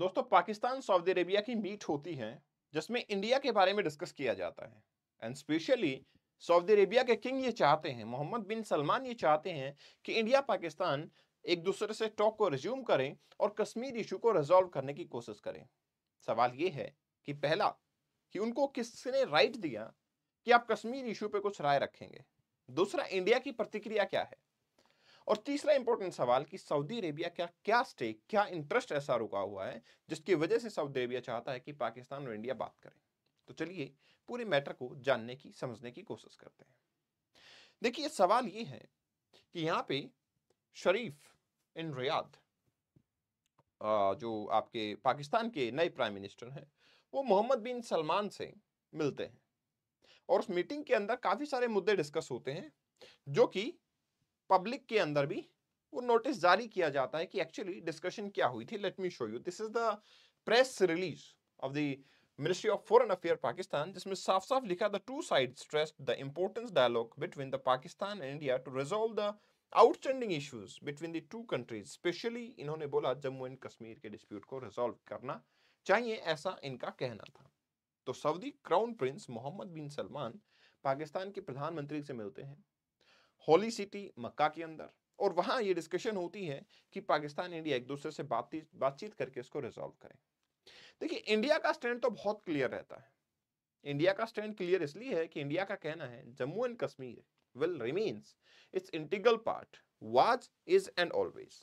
दोस्तों Pakistan Saudi Arabia की meet होती है जिसमें इंडिया के बारे में डिस्कस किया जाता है एंड स्पेशली सऊदी अरेबिया के किंग ये चाहते हैं मोहम्मद बिन सलमान ये चाहते हैं कि इंडिया पाकिस्तान एक दूसरे से टॉक को रिज्यूम करें और कश्मीर इशू को रिजॉल्व करने की कोशिश करें सवाल ये है कि पहला कि उनको किसने राइट दिया कि आप कश्मीर इशू पर कुछ राय रखेंगे दूसरा इंडिया की प्रतिक्रिया क्या है और तीसरा इंपॉर्टेंट सवाल कि सऊदी अरेबिया का क्या स्टेक क्या इंटरेस्ट ऐसा रुका हुआ है जिसकी वजह से सऊदी अरेबिया चाहता है कि पाकिस्तान और इंडिया बात करें तो चलिए पूरे मैटर को जानने की समझने की कोशिश करते हैं देखिए सवाल ये है कि यहाँ पे शरीफ इन रियाद जो आपके पाकिस्तान के नए प्राइम मिनिस्टर हैं वो मोहम्मद बिन सलमान से मिलते हैं और उस मीटिंग के अंदर काफ़ी सारे मुद्दे डिस्कस होते हैं जो कि पब्लिक के अंदर भी वो नोटिस जारी किया जाता है कि एक्चुअली डिस्कशन क्या हुई थी let me show you this is the press release of the ministry of foreign affair Pakistan जिसमें साफ साफ लिखा the two side stress the importance dialogue between the Pakistan and India to resolve the outstanding issues between the two countries specially इन्होंने बोला Jammu and Kashmir के dispute को resolve करना चाहिए ऐसा इनका कहना था तो Saudi crown prince Mohammed bin Salman Pakistan के प्रधानमंत्री से मिलते हैं होली सिटी मक्का के अंदर और वहाँ ये डिस्कशन होती है कि पाकिस्तान इंडिया एक दूसरे से बातचीत बातचीत करके इसको रिजॉल्व करें देखिए इंडिया का स्टैंड तो बहुत क्लियर रहता है इंडिया का स्टैंड क्लियर इसलिए है कि इंडिया का कहना है Jammu and Kashmir will remains its integral part was is and always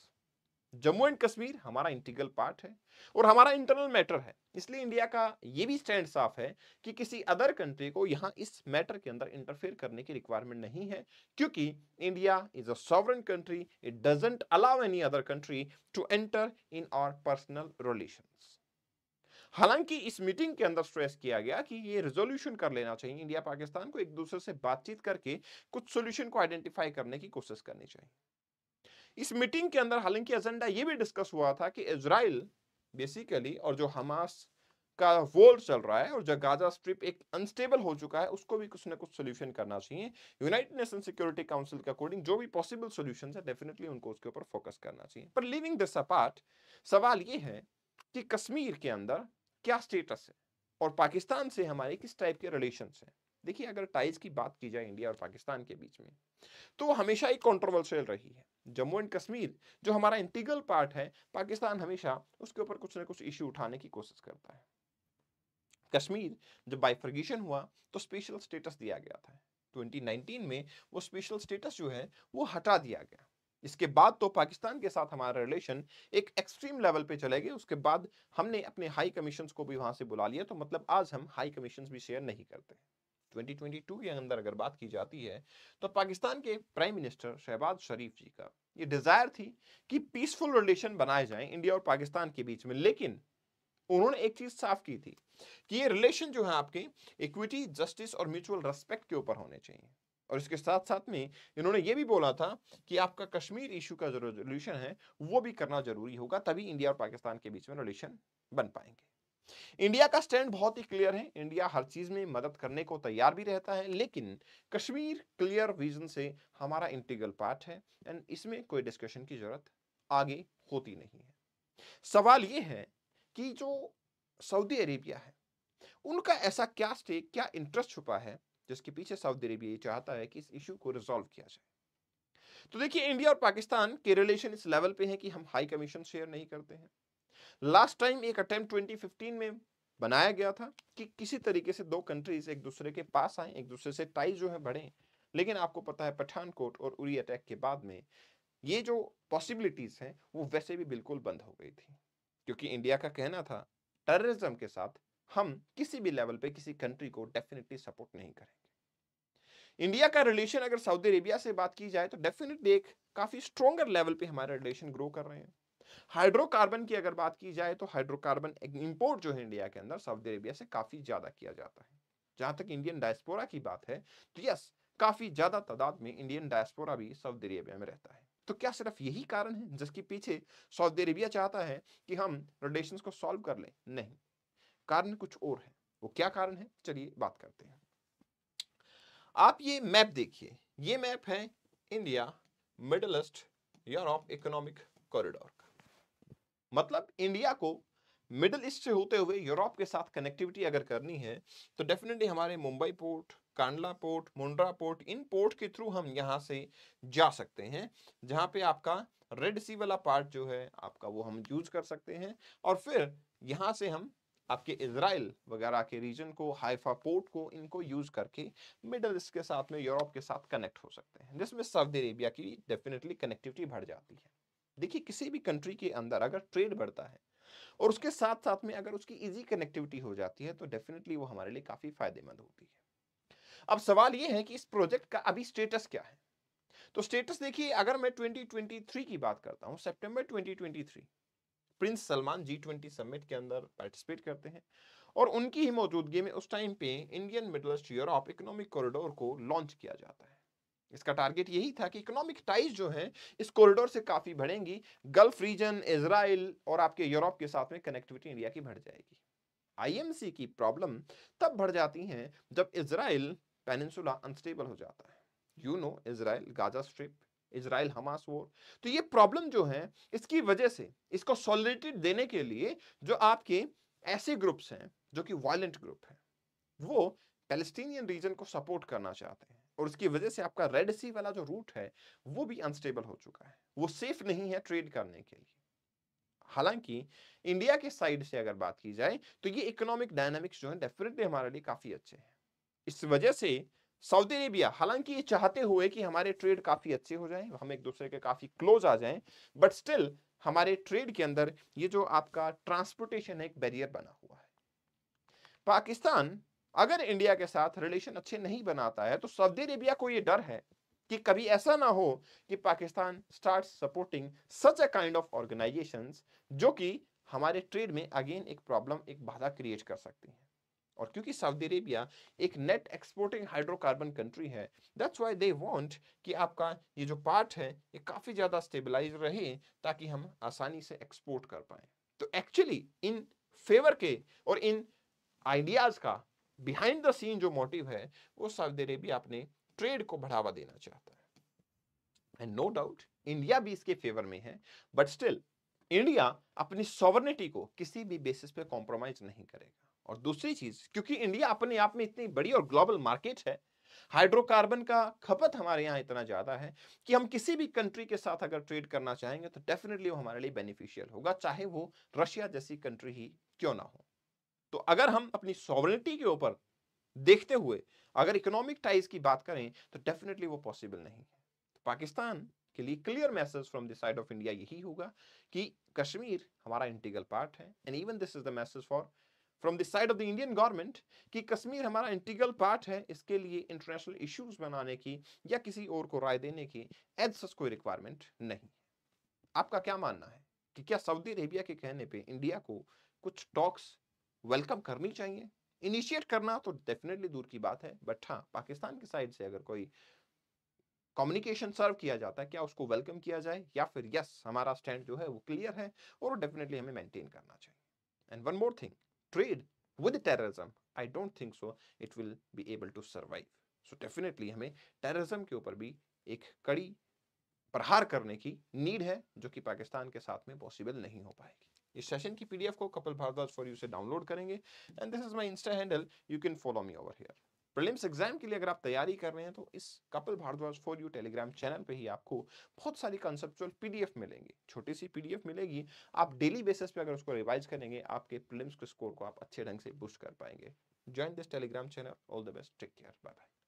Jammu and Kashmir हमारा इंटीग्रल पार्ट है और हमारा इंटरनल मैटर है इसलिए इंडिया का ये भी स्टैंड साफ है कि किसी अदर कंट्री को यहाँ इस मैटर के अंदर इंटरफेयर करने की रिक्वायरमेंट नहीं है क्योंकि India is a sovereign country it doesn't allow any other country to enter in our personal relation हालांकि इस मीटिंग के अंदर स्ट्रेस किया गया कि ये रेजोल्यूशन कर लेना चाहिए इंडिया पाकिस्तान को एक दूसरे से बातचीत करके कुछ सोल्यूशन को आइडेंटिफाई करने की कोशिश करनी चाहिए इस मीटिंग के अंदर हालांकि एजेंडा ये भी डिस्कस हुआ था कि इसराइल बेसिकली और जो हमास का वोर चल रहा है और जो गाजा स्ट्रिप एक अनस्टेबल हो चुका है उसको भी कुछ ना कुछ सोल्यूशन करना चाहिए यूनाइटेड नेशन सिक्योरिटी काउंसिल के अकॉर्डिंग जो भी पॉसिबल सोल्यूशन है डेफिनेटली उनको उसके ऊपर फोकस करना चाहिए पर लिविंग दिस अपार्ट सवाल ये है कि कश्मीर के अंदर क्या स्टेटस है और पाकिस्तान से हमारे किस टाइप के रिलेशन हैं देखिए अगर टाइज की बात की जाए इंडिया और पाकिस्तान के बीच में तो हमेशा एक कॉन्ट्रोवर्शियल रही है जम्मू एंड कश्मीर जो हमारा इंटीग्रल पार्ट है पाकिस्तान हमेशा उसके ऊपर कुछ ना कुछ इश्यू उठाने की कोशिश करता है कश्मीर जब बाइफर्गेशन हुआ तो स्पेशल स्टेटस दिया गया था 2019 में वो स्पेशल स्टेटस जो है वो हटा दिया गया इसके बाद तो पाकिस्तान के साथ हमारा रिलेशन एक एक्सट्रीम लेवल पे चले गए उसके बाद हमने अपने हाई कमीशन को भी वहां से बुला लिया तो मतलब आज हम हाई कमीशन भी शेयर नहीं करते 2022 के अंदर अगर बात की जाती है तो पाकिस्तान के प्राइम मिनिस्टर शहबाज शरीफ जी का ये डिज़ायर थी कि पीसफुल रिलेशन बनाए जाए इंडिया और पाकिस्तान के बीच में लेकिन उन्होंने एक चीज़ साफ की थी कि ये रिलेशन जो है आपके इक्विटी जस्टिस और म्यूचुअल रेस्पेक्ट के ऊपर होने चाहिए और इसके साथ साथ में इन्होंने ये भी बोला था कि आपका कश्मीर इशू का जो रेजोल्यूशन है वो भी करना जरूरी होगा तभी इंडिया और पाकिस्तान के बीच में रिलेशन बन पाएंगे इंडिया का स्टैंड बहुत ही क्लियर है इंडिया हर चीज में मदद करने को तैयार भी रहता है लेकिन कश्मीर क्लियर विजन से हमारा इंटीग्रल पार्ट है एंड इसमें कोई डिस्कशन की जरूरत आगे होती नहीं है सवाल ये है कि जो सऊदी अरेबिया है उनका ऐसा क्या स्टेक क्या इंटरेस्ट छुपा है जिसके पीछे सऊदी अरेबिया ये चाहता है कि इस इश्यू को रिजोल्व किया जाए तो देखिए इंडिया और पाकिस्तान के रिलेशन इस लेवल पे हैं कि हम हाई कमीशन शेयर नहीं करते हैं लास्ट टाइम एक अटेम्प्ट 2015 में बनाया गया था कि किसी तरीके से दो कंट्रीज एक दूसरे के पास आए एक दूसरे से टाई जो है बढ़े लेकिन आपको पता है पठानकोट और उरी अटैक के बाद में ये जो पॉसिबिलिटीज हैं वो वैसे भी बिल्कुल बंद हो गई थी क्योंकि इंडिया का कहना था टेररिज्म के साथ हम किसी भी लेवल पे किसी कंट्री को डेफिनेटली सपोर्ट नहीं करेंगे इंडिया का रिलेशन अगर सऊदी अरेबिया से बात की जाए तो डेफिनेटली एक काफी स्ट्रोंगर लेवल पे हमारे रिलेशन ग्रो कर रहे हैं हाइड्रोकार्बन की अगर बात की जाए तो हाइड्रोकार्बन इंपोर्ट जो है इंडिया के अंदर सऊदी अरेबिया से काफी ज्यादा किया जाता है जहां तक इंडियन डायस्पोरा की बात है तो यस काफी ज्यादा तादाद में इंडियन डायस्पोरा भी सऊदी अरेबिया में रहता है तो क्या सिर्फ यही कारण है जिसके पीछे सऊदी अरेबिया चाहता है कि हम रिलेशन को सॉल्व कर ले नहीं कारण कुछ और है वो क्या कारण है चलिए बात करते हैं आप ये मैप देखिए ये मैप है India Middle East Europe economic corridor मतलब इंडिया को मिडल ईस्ट से होते हुए यूरोप के साथ कनेक्टिविटी अगर करनी है तो डेफिनेटली हमारे Mumbai port Kandla port Mundra port इन पोर्ट के थ्रू हम यहाँ से जा सकते हैं जहाँ पे आपका रेड सी वाला पार्ट जो है आपका वो हम यूज कर सकते हैं और फिर यहाँ से हम आपके इसराइल वगैरह के रीजन को हाइफा पोर्ट को इनको यूज करके मिडल ईस्ट के साथ में यूरोप के साथ कनेक्ट हो सकते हैं जिसमें सऊदी अरेबिया की डेफिनेटली कनेक्टिविटी बढ़ जाती है देखिए किसी भी कंट्री के अंदर अगर ट्रेड बढ़ता है और उसके साथ साथ में अगर उसकी इजी कनेक्टिविटी हो जाती है तो डेफिनेटली वो हमारे लिए काफ़ी फायदेमंद होती है अब सवाल ये है कि इस प्रोजेक्ट का अभी स्टेटस क्या है तो स्टेटस देखिए अगर मैं 2023 की बात करता हूँ सितंबर 2023 prince Salman G twenty summit के अंदर पार्टिसिपेट करते हैं और उनकी ही मौजूदगी में उस टाइम पे Indian Middle East Europe economic corridor को लॉन्च किया जाता है इसका टारगेट यही था कि इकोनॉमिक टाइज जो हैं इस कॉरिडोर से काफ़ी बढ़ेंगी गल्फ रीजन इसराइल और आपके यूरोप के साथ में कनेक्टिविटी इंडिया की बढ़ जाएगी आईएमसी की प्रॉब्लम तब बढ़ जाती हैं जब इसराइल पेनिनसुला अनस्टेबल हो जाता है you know Israel Gaza strip Israel Hamas वो तो ये प्रॉब्लम जो है इसकी वजह से इसको सॉलिडिटी देने के लिए जो आपके ऐसे ग्रुप्स हैं जो कि वायलेंट ग्रुप हैं वो पेलेस्टीनियन रीजन को सपोर्ट करना चाहते हैं और उसकी वजह से आपका रेड सी वाला जो रूट है वो भी अनस्टेबल हो चुका है वो सेफ नहीं है ट्रेड करने के लिए हालांकि इंडिया के साइड से अगर बात की जाए तो ये इकोनॉमिक डायनामिक्स जो है डेफिनेटली हमारे लिए काफ़ी अच्छे हैं इस वजह से सऊदी अरेबिया हालांकि ये चाहते हुए कि हमारे ट्रेड काफ़ी अच्छे हो जाएं हम एक दूसरे के काफ़ी क्लोज आ जाएं बट स्टिल हमारे ट्रेड के अंदर ये जो आपका ट्रांसपोर्टेशन एक बैरियर बना हुआ है पाकिस्तान अगर इंडिया के साथ रिलेशन अच्छे नहीं बनाता है तो सऊदी अरेबिया को ये डर है कि कभी ऐसा ना हो कि Pakistan start supporting such a kind of organisation जो कि हमारे ट्रेड में अगेन एक प्रॉब्लम एक बाधा क्रिएट कर सकती है और क्योंकि सऊदी अरेबिया एक नेट एक्सपोर्टिंग हाइड्रोकार्बन कंट्री है दैट्स व्हाई दे वांट कि आपका ये जो पार्ट है ये काफ़ी ज़्यादा स्टेबलाइज रहे ताकि हम आसानी से एक्सपोर्ट कर पाए तो एक्चुअली इन फेवर के और इन आइडियाज़ का बिहाइंड द सीन जो मोटिव है वो सऊदी अरेबिया अपने ट्रेड को बढ़ावा देना चाहता है एंड नो डाउट इंडिया भी इसके फेवर में है बट स्टिल इंडिया अपनी सॉवर्निटी को किसी भी बेसिस पे कॉम्प्रोमाइज नहीं करेगा और दूसरी चीज क्योंकि इंडिया अपने आप में इतनी बड़ी और ग्लोबल मार्केट है हाइड्रोकार्बन का खपत हमारे यहाँ इतना ज़्यादा है कि हम किसी भी कंट्री के साथ अगर ट्रेड करना चाहेंगे तो डेफिनेटली वो हमारे लिए बेनिफिशियल होगा चाहे वो रशिया जैसी कंट्री ही क्यों ना हो तो अगर हम अपनी सॉवरिटी के ऊपर देखते हुए अगर इकोनॉमिक टाइज की बात करें तो डेफिनेटली वो पॉसिबल नहीं है तो पाकिस्तान के लिए clear message from the side of India यही होगा कि कश्मीर हमारा इंटीग्रल पार्ट है and even this is the message for from the side of the Indian government कि कश्मीर हमारा इंटीग्रल पार्ट है इसके लिए इंटरनेशनल इश्यूज बनाने की या किसी और को राय देने की एज सच कोई रिक्वायरमेंट नहीं आपका क्या मानना है कि क्या सऊदी अरेबिया के कहने पे इंडिया को कुछ टॉक्स वेलकम करनी चाहिए इनिशिएट करना तो डेफिनेटली दूर की बात है बट हाँ पाकिस्तान की साइड से अगर कोई कम्युनिकेशन सर्व किया जाता है क्या उसको वेलकम किया जाए या फिर यस हमारा स्टैंड जो है वो क्लियर है और डेफिनेटली हमें मेंटेन करना चाहिए and one more thing trade with terrorism I don't think so it will be able to survive so definitely हमें टेररिज्म के ऊपर भी एक कड़ी प्रहार करने की नीड है जो कि पाकिस्तान के साथ में पॉसिबल नहीं हो पाएगी इस सेशन की पीडीएफ को कपिल भारद्वाज फॉर यू से डाउनलोड करेंगे and this is my insta handle you can follow me over here prelims exam के लिए अगर आप तैयारी कर रहे हैं तो इस Kapil Bhardwaj for you Telegram channel पे ही आपको बहुत सारी कंसेप्चुअल पीडीएफ मिलेंगी छोटी सी पीडीएफ मिलेगी आप डेली बेसिस पे अगर उसको रिवाइज करेंगे आपके प्रीलिम्स के स्कोर को आप अच्छे ढंग से बूस्ट कर पाएंगे join this Telegram channel all the best take care bye bye